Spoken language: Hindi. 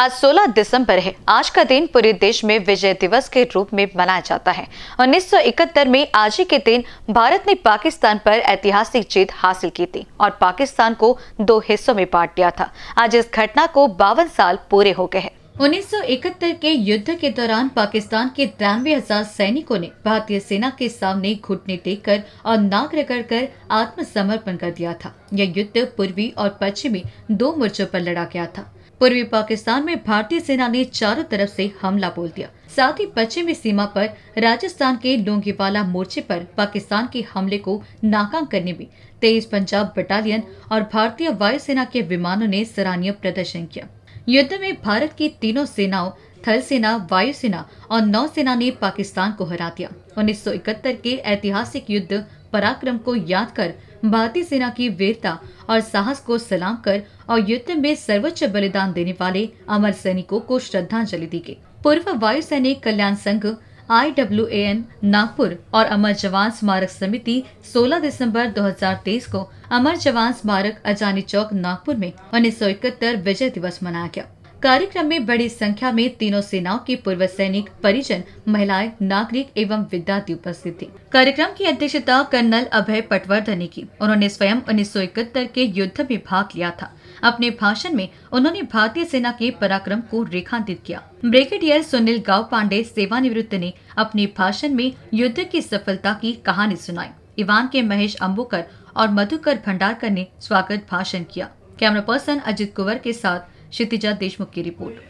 आज 16 दिसंबर है आज का दिन पूरे देश में विजय दिवस के रूप में मनाया जाता है 1971 में आज ही के दिन भारत ने पाकिस्तान पर ऐतिहासिक जीत हासिल की थी और पाकिस्तान को दो हिस्सों में बांट दिया था आज इस घटना को बावन साल पूरे हो गए हैं 1971 के युद्ध के दौरान पाकिस्तान के तिरानवे हजार सैनिकों ने भारतीय सेना के सामने घुटने कर और नाक रगड़ कर आत्मसमर्पण कर दिया था यह युद्ध पूर्वी और पश्चिमी दो मोर्चों पर लड़ा गया था पूर्वी पाकिस्तान में भारतीय सेना ने चारों तरफ से हमला बोल दिया साथ ही पश्चिमी सीमा पर राजस्थान के डोंगीवाला मोर्चे पर पाकिस्तान के हमले को नाकाम करने में तेईस पंजाब बटालियन और भारतीय वायुसेना के विमानों ने सराहनीय प्रदर्शन किया युद्ध में भारत की तीनों सेनाओं थल सेना वायुसेना और नौसेना ने पाकिस्तान को हरा दिया उन्नीस के ऐतिहासिक युद्ध पराक्रम को याद कर भारतीय सेना की वीरता और साहस को सलाम कर और युद्ध में सर्वोच्च बलिदान देने वाले अमर सैनिकों को श्रद्धांजलि दी गई पूर्व वायु सैनिक कल्याण संघ I W A N Nagpur और अमर जवान स्मारक समिति 16 दिसंबर 2023 को अमर जवान स्मारक अजानी चौक नागपुर में उन्नीस विजय दिवस मनाया गया कार्यक्रम में बड़ी संख्या में तीनों सेनाओं के पूर्व सैनिक परिजन महिलाएं नागरिक एवं विद्यार्थी उपस्थित थे कार्यक्रम की अध्यक्षता कर्नल अभय पटवर्धन ने की उन्होंने स्वयं उन्नीस के युद्ध में भाग लिया था अपने भाषण में उन्होंने भारतीय सेना के पराक्रम को रेखांकित किया ब्रिगेडियर सुनील गांव पांडे सेवानिवृत्त ने अपने भाषण में युद्ध की सफलता की कहानी सुनाई इवान के महेश अम्बोकर और मधुकर भंडारकर ने स्वागत भाषण किया कैमरा पर्सन अजित कुंवर के साथ क्षितिजा देशमुख की रिपोर्ट